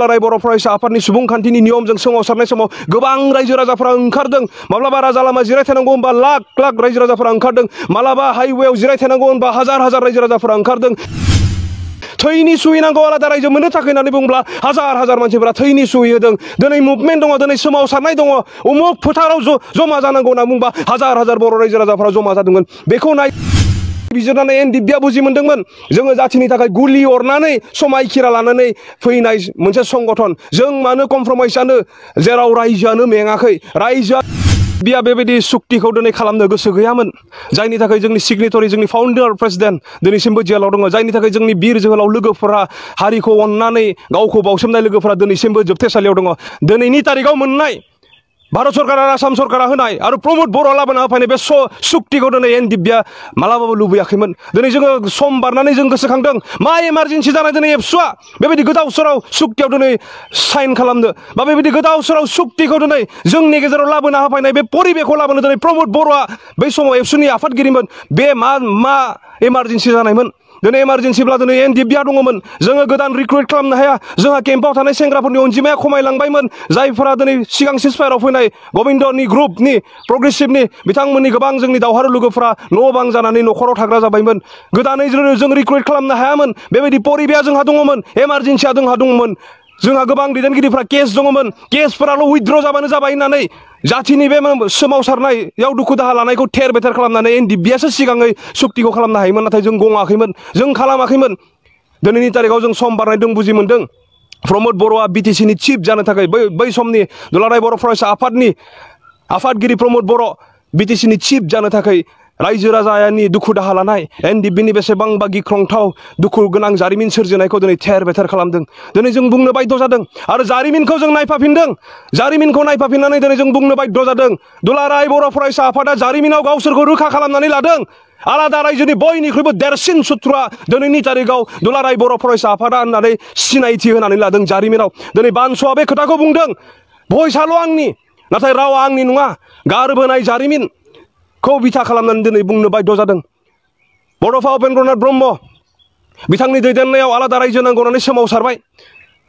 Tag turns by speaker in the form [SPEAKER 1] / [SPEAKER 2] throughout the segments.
[SPEAKER 1] दुलाराय बर' फरायसा आफादनि सुबुंखान्थिनि नियमजों सोमावसारनाय समाव गोबां रायजो राजाफोरा ओंखारदों माब्लाबा राजा लामा जिराय थानांगौ होनबा लाख लाख रायजो राजाफोरा ओंखारदों मालाबा हाइवेआव जिराय थानांगौ होनबा हाजार हाजार रायजो राजाफोरा ओंखारदों थैनि सुहैनांगौ आलादा रायजो मोननो थाखाय होननानै बुंब्ला हाजार हाजार मानसिफोरा थैनि सुहैहोदों दिनै मुभमेन्ट दङ दिनै सोमावसारनाय दङ उमुक फोथाराव जमा जानांगौ होनना बुंबा हाजार हाजार बर' रायजो जमा एन एनडिबिआ बुजि मोन्दोंमोन जोङो जाथिनि थाखाय गुलि अरनानै समायखिरा लानानै फैनाय मोनसे संगठन जों मानो कम्प्रमाइज जानो जेराव रायजोआनो मेङाखै रायजोआ बिया बेबायदि सुक्तिखौ दिनै खालामनो गोसो गैयामोन जायनि थाखाय जोंनि सिगनेटरि जोंनि फाउन्डार प्रेसिडेन्ट दिनैसिमबो जेलाव दङ जायनि थाखाय जोंनि बिर जोहोलाव लोगोफोरा हारिखौ अननानै गावखौ बावसोमनाय लोगोफोरा दिनैसिमबो जोबथेसालियाव दङ दिनैनि तारिखआव मोननाय ভাৰত চৰকাৰ আৰু আছাম চৰকাৰ আহ নাই আৰু প্ৰমোদ বড়ো ওলাব না ফাইনে বে চুক্তিখন দিনে এন দিব্যা মালাবাবো লুবাখৈমোন দিনে যোন সম বাৰনানে যোন গোসোখাংদং মা এমাৰজেঞ্চি জানাই দিনে এপচুৱা বেবাদি গোটাও চৰাও চুক্তিয়াও দিনে চাইন খালামদো বা বেবাদি গোটাও চৰাও চুক্তিখন দিনে যোননি গেজেৰাও লাবো না ফাইনাই বে পৰিৱেশ লাবোনে দিনে প্ৰমোদ বড়োৱা বে সময় এপচুনি আফাতগিৰিমোন বে মা মা এমাৰজেঞ্চি জানাইমোন दिनै इमार्जेन्सिब्ला दिनै एन डि बिआ दङमोन जोङो गोदान रिक्रुइट खालामनो हाया जोंहा केम्पआव थानाय सेंग्राफोरनि अनजिमाया खमायलांबायमोन जायफोरा दिनै सिगां सिसफायाराव फैनाय गबिन्दनि ग्रुपनि प्रग्रेसिभनि बिथांमोननि गोबां जोंनि दावहारु लोगोफोरा न' बां जानानै न'खराव थाग्रा जाबायमोन गोदानै जों रिक्रुइट खालामनो हायामोन बेबायदि परिबेया जोंहा दङमोन एमार्जेन्सिया जोंहा दङमोन जहाँ गोबां दैदेनगिरिफ्रा केस दङमोन केसफोराल' उइद्र' जाबानो जाबाय होननानै जाथिनि बे सोमावसारनायाव दुखु दाहा लानायखौ थेर बेथेर खालामनानै एन डि बि एसो सिगाङै सुक्तिखौ खालामनो हायोमोन नाथाय जों गङाखैमोन जों खालामाखैमोन दिनैनि तारिखआव जों सम बारनाय दं बुजि मोन्दों प्रमद बर'आ बिटिसिनि चिफ जानो थाखाय बै बै समनि दुलाराय बर' फरायसा आफादनि आफादगिरि प्रमद बर' बिटिसिनि चिफ जानो थाखाय रायजो राजानि दुखु दाहा लानाय एन डि बिनि बेसेबांबा गिख्रंथाव दुखु गोनां जारिमिन सोरजिनायखौ दिनै थेर बेथेर खालामदों दिनै जों बुंनो बायध' जादों आरो जारिमिनखौ जों नायफाफिनदों जारिमिनखौ नायफाफिननानै दिनै जों बुंनो बायध' जादों दुलाराय बर' फरायसा आफादा जारिमिनाव गावसोरखौ रोखा खालामनानै लादों आलादा रायजोनि बयनिख्रुइबो देरसिन सुथ्रुआ दिनैनि तारिखआव दुलाराय बर' फरायसा आफादा होननानै सिनायथि होनानै लादों जारिमिनाव दिनै बानस'आ बे खोथाखौ बुंदों भइसआल' आंनि नाथाय रावा आंनि नङा गारबोनाय जारिमिन खौ बिथा खालामनानै दिनै बुंनो बायद' जादों बड'फा उपेन्द्रनाथ ब्रह्म बिथांनि दैदेननायाव आलादा रायजो नांगौ होननानै सोमावसारबाय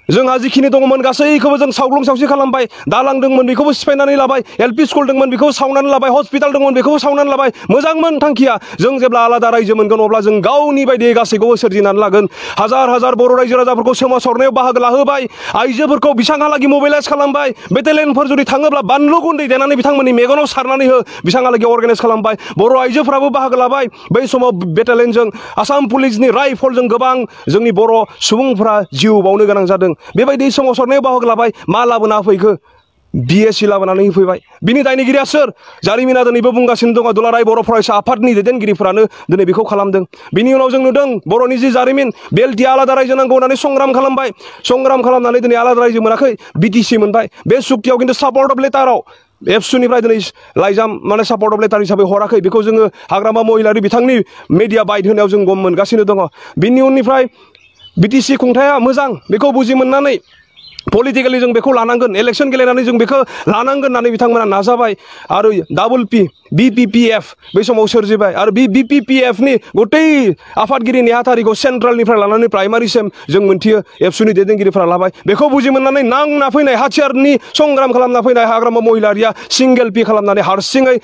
[SPEAKER 1] जोंहा जिखिनि दङमोन गासैखौबो जों सावग्लुं सावसि खालामबाय दालां एल पी स्कुल दंमोन बेखौ सावनानै लाबाय हस्पिटाल दंमोन बेखौबो सावनानै थांखिया जों जेब्ला आलादा रायजो मोनगोन अब्ला जों गावनि बायदि गासैखौबो सोरजिनानै लागोन हजार हाजार बर' रायजो राजाफोरखौ सोमावसारनायाव बाहागो लाहोबाय आइजोफोरखौ बिसांहालागि मबिलाइज खालामबाय बेटेलियनफोर जुदि थाङोब्ला बानलु गुन्दै देनानै बिथांमोननि मेगनाव सारनानै हो बिसांहालागि अर्गेनाइज खालामबाय बर' आइजोफोराबो बाहागो लाबाय बै समाव बेटेलियनजों आसाम पुलिसनि राइफलजों गोबां जोंनि बर' सुबुंफोरा जिउ बावनो गोनां जादों जादों बेबायदि सोमावसारनायाव बाहागो लाबाय मा लाबोना फैखो बिएसि लाबोनानै होफैबाय बिनि दायनिगिरिया सोर जारिमिना दिनैबो बुंगासिनो दङ दुलाराय फरायसा आफादनि दैदेनगिरिफोरानो दिनै बेखौ नुदों बर'नि जि जारिमिन बेलटिया आलादा रायजो नांगौ होननानै संग्राम खालामबाय संग्राम खालामनानै दिनै आलादा रायजो मोनाखै बिटिसि मोनबाय बे सुक्तियाव खिन्थु सापर्ट अफ लेटाराव एबसुनिफ्राय दिनै लाइजाम माने सापर्ट अफ लेटार हिसाबै हराखै बेखौ जोङो हाग्रामा महिलारि बिथांनि मेडिया बाइट होनायाव जों गम मोनगासिनो दङ बिनि उननिफ्राय 比特币空头啊，没章，比高布金文哪里？पलिटिकेलि जो बेखौ लानांगोन इलेक्शन गेलेनानै जों बेखौ लानांगोन होननानै बिथांमोना नाजाबाय आरो डाबल पि बिपिपिएफ बै समाव सोरजिबाय आरो बि बिपिपिएफनि गतै आफादगिरि नेहाथारिखौ सेन्ट्रेलनिफ्राय लानानै प्राइमारिसिम जों मोन्थियो एबसुनि दैदेनगिरिफ्रा लाबाय बेखौ बुजि मोननानै फैनाय हाथियारनि संग्राम खालामना फैनाय हाग्रामा महिलारिया सिंगल पि खालामनानै हारसिङै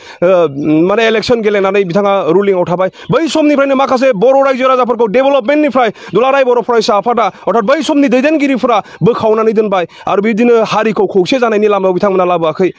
[SPEAKER 1] माने इलेक्शन गेलेनानै बिथाङा रुलिंआव थाबाय बै समनिफ्रायनो माखासे बर' रायजो राजाफोरखौ निफ्राय दुलाराय बर' फरायसा आफादा अर्थात बै समनि दैदेनगिरिफोरा बोखावनानै और आरो बिदिनो हारिखौ खौसे जानायनि लामायाव बिथांमोना लाबोआखै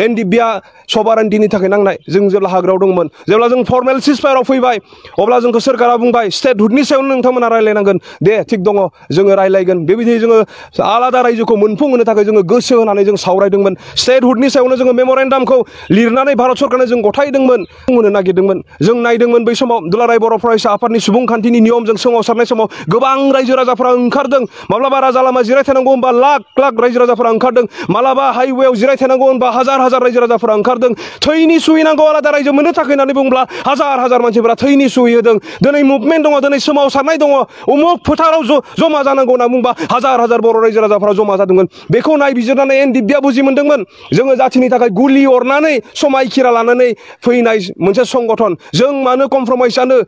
[SPEAKER 1] एन डि बिआ सभारेन्टिनि थाखाय नांनाय जों जेब्ला हाग्रायाव दंमोन जेब्ला जों फर्मेल सिसफायाराव फैबाय अब्ला जोंखौ सोरकारा बुंबाय स्टेटहुडनि सायावनो नोंथांमोना रायज्लायनांगोन दे थिग दङ जोङो रायज्लायगोन बेबायदिनो जोङो आलादा रायजोखौ मोनफुंहोनो थाखाय जोङो गोसो होनानै जों सावरायदोंमोन स्टेटहुडनि सायावनो जोङो मेमरेन्डामखौ लिरनानै भारत सरकारनो जों गथायदोंमोन होनो नागिरदोंमोन जों नायदोंमोन बै समाव दुलाराय बर' फरायसा आफादनि सुबुंखान्थिनि नियमजों सोमावसारनाय समाव गोबां रायजो राजाफोरा ओंखारदों माब्लाबा राजा लामा जिरायथानांगौ होनबा लाख लाख रायजो राजाफोरा ओंखारदों माब्लाबा हाइवेआव जिरायथानांगौ होनबा हाजार हजार रायजो राजाफोरा ओंखारदों थैनि सुहैनांगौ आलादा रायजो मोननो थाखाय होननानै बुंब्ला हाजार हाजार मानसिफोरा थैनि सुहैहोदों दिनै मुभमेन्ट दङ दिनै सोमावसारनाय दङ उमुक फोथाराव जमा जानांगौ होनना बुंबा हाजार हाजार बर' रायजो राजाफोरा जमा जादोंमोन बेखौ नायबिजिरनानै एन डिबिया बुजि मोन्दोंमोन जोङो जाथिनि थाखाय गुलि अरनानै समायखिरा लानानै फैनाय मोनसे संगठन जों मानो कम्प्रमाइज जानो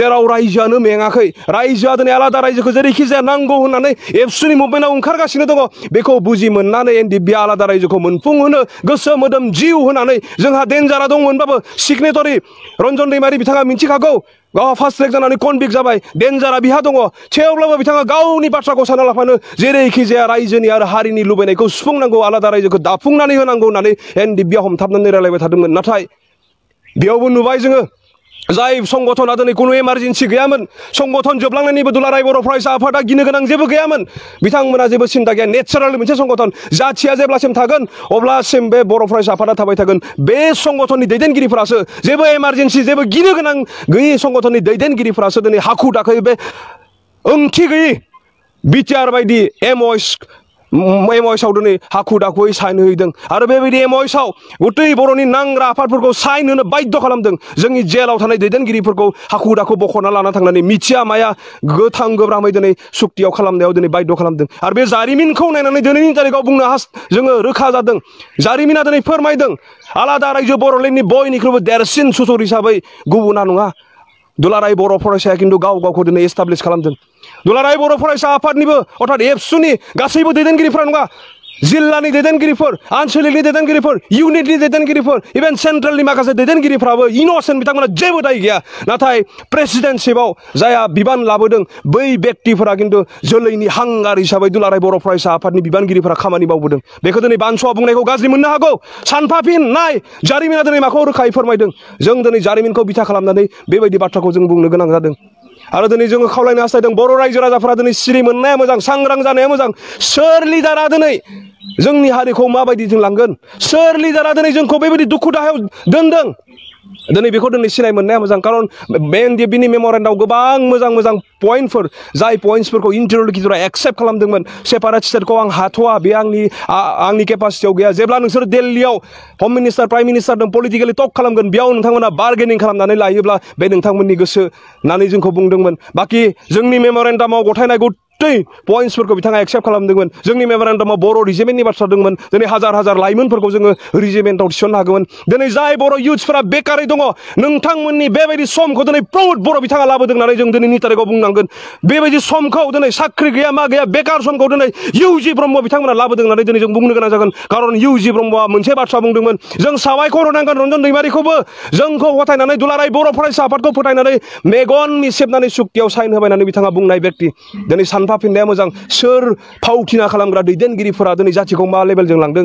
[SPEAKER 1] जेराव रायजोआनो मेङाखै रायजोआ दिनै आलादा रायजोखौ जेरैखि जाया नांगौ होननानै एबसुनि मुभमेन्टआव ओंखारगासिनो दङ बेखौ बुजि मोननानै एन डिबिया आलादा रायजोखौ मोनफुंहोनो गोसो मोदोम जिउ होनानै जोंहा डेन्जारा दंमोनबाबो सिगनेटरि रन्जन दैमारि बिथाङा मिन्थिखागौ गाव फार्स्ट ट्रेक जानानै कनभिक जाबाय डेन्जारा बिहा दङ थेवब्लाबो बिथाङा गावनि बाथ्राखौ साना लाफानो जेरैखिजाया रायजोनि आरो हारिनि लुबैनायखौ सुफुंनांगौ आलादा रायजोखौ दाफुंनानै होनांगौ होननानै एन डि बिया हमथाबनानै रायलायबाय थादोंमोन नाथाय बेयावबो नुबाय जोङो जाय संगठना दिनै कुनु इमार्जेन्सि गैयामोन संगठन जोबलांनायनिबो दुलाराय बर' फरायसा आफादा गिनो गोनां जेबो गैयामोन बिथांमोना जेबो सिन्था गैया नेचारेल मोनसे संगठन जाथिया जेब्लासिम थागोन अब्लासिम बे बर' फरायसा आफादा थाबाय थागोन बे संगठननि दैदेनगिरिफोरासो जेबो इमार्जेन्सि जेबो गिनो गोनां गैयि संगठननि दैदेनगिरिफोरासो दिनै हाखु दाखोयै बे ओंथि गैयि बिटिआर बायदि एमअएस एम एस आव दिनै हाखु दाखुयै साइन होहैदों आरो बेबायदि एम एस आव गुतै बर'नि नांग्रा आफादफोरखौ साइन होनो बाध्य खालामदों जोंनि जेलाव थानाय हाखु दाखु बख'ना लाना थांनानै मिथिया माया गोथां गोब्रामै दिन सुक्तियाव खालामनायाव दिनै बाध्य खालामदों आरो बे जारिमिनखौ नायनानै दिनैनि तारिखआव बुंनो हास जोङो रोखा जादों जारिमिना दिनै फोरमायदों आलादा रायजो बर'लेण्डनि बयनिख्रुइबो देरसिन सुथुर हिसाब गुबुना नङा दुलाराय बर' फरायसाया खिन्थु गाव गावखौ दिनै एस्टाब्लिश खालामदों दुलाराय बर' फरायसा आफादनिबो अर्थात एबसुनि गासैबो दैदेनगिरिफोरा नङा जिल्लानि दैदेनगिरिफोर आनसलिकनि दैदेनगिरिफोर इउनिटनि दैदेनगिरिफोर इभेन सेन्ट्रेलनि माखासे दैदेनगिरिफ्राबो इन'सेन्ट बिथांमोना जेबो दाय गैया नाथाय प्रेसिडेन्टशिपआव जायहा बिबान लाबोदों बै बेक्तिफोरा खिन्थु जोलैनि हांगार हिसाबै दुलाराय बर' फरायसा आफादनि बिबानगिरिफोरा खामानि मावबोदों बेखौ दिनै बानस'आ बुंनायखौ गाज्रि मोननो हागौ सानफाफिन नाय जारिमिना दिनै माखौ रोखायै फोरमायदों जों दिनै जारिमिनखौ बिथा खालामनानै बेबायदि बाथ्राखौ जों बुंनो गोनां जादों आरो दिनै जोङो खावलायनो हास्थायदों बर' रायजो राजाफोरा दिनै सिरि मोननाया मोजां सांग्रां जानाया मोजां सोर लिडारा दिनै जोंनि हारिखौ माबायदि जों लांगोन सोर लिडारा दिनै जोंखौ बेबायदि दुखु दाहायाव दोनदों दिनै बेखौ दिनै सिनाय मोननाया मोजां खारन बे एन डि ए बिनि मेम'रेन्डाव गोबां जै मोजां पइन्टफोर जाय पइन्टसफोरखौ एक्सेप्ट सेपारेट स्टेटखौ आं हाथ'वा बे आंनि आंनि केपासिटियाव गैया जेब्ला नोंसोर दिल्लीयाव हम मिनिस्टार प्राइम मिनिस्टारजों पलिटिकेलि टक खालामगोन बेयाव नोंथांमोना बार्गेनिं खालामनानै लायोब्ला बे नोंथांमोननि गोसो दै पइन्टसफोरखौ बिथाङा एक्सेप्ट खालामदोंमोन जोंनि मेम'रेन्डामाव बर' रिजिमेन्टनि बाथ्रा दंमोन दिनै हाजार हाजार लाइमोनफोरखौ जोङो रिजिमेन्टाव थिसननो हागौमोन दिनै जाय बर' इयुथ्सफोरा बेकारै दङ नोंथांमोननि बेबायदि समखौ दिनै प्रौड बर' बिथाङा लाबोदों होननानै जों दिनैनि तारिखआव साख्रि गैया मा गैया बेकार समखौ दिनै इउजि ब्रह्म बिथांमोना लाबोदों होननानै दिनै जों बुंनो गोनां जागोन कारण इउजि ब्रह्मआ मोनसे बाथ्रा बुंदोंमोन जों साबायखर होनांगोन रन्जन दैमारिखौबो जोंखौ गथायनानै दुलाराय बर' फरायसा आफादखौ फोथायनानै मेगन मिसेबनानै सुक्तियाव सैन होबायनानै बिथाङा व्यक्ति बेक्ति सान सानफाफिननाया मोजां सोर फावथिना खालामग्रा दैदेनगिरिफोरा दिनै जाथिखौ मा लेभेलजों लांदों